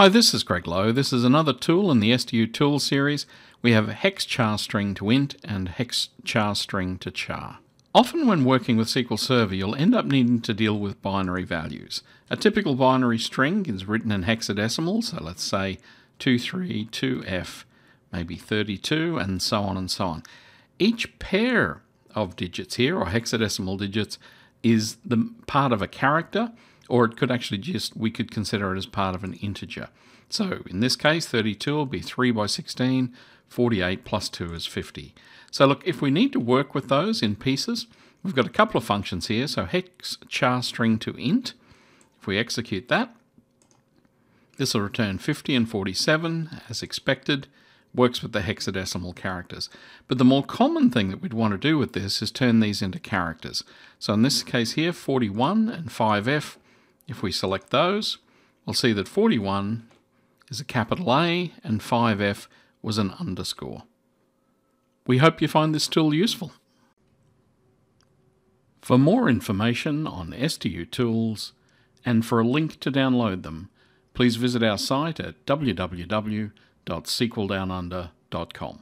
Hi, this is Greg Lowe. This is another tool in the STU tool series. We have hex char string to int and hex char string to char. Often when working with SQL Server, you'll end up needing to deal with binary values. A typical binary string is written in hexadecimal, so let's say 232F, maybe 32, and so on and so on. Each pair of digits here, or hexadecimal digits, is the part of a character, or it could actually just, we could consider it as part of an integer. So in this case, 32 will be 3 by 16, 48 plus 2 is 50. So look, if we need to work with those in pieces, we've got a couple of functions here. So hex char string to int. If we execute that, this will return 50 and 47 as expected works with the hexadecimal characters. But the more common thing that we'd want to do with this is turn these into characters. So in this case here, 41 and 5F, if we select those, we'll see that 41 is a capital A and 5F was an underscore. We hope you find this tool useful. For more information on STU tools and for a link to download them, please visit our site at www com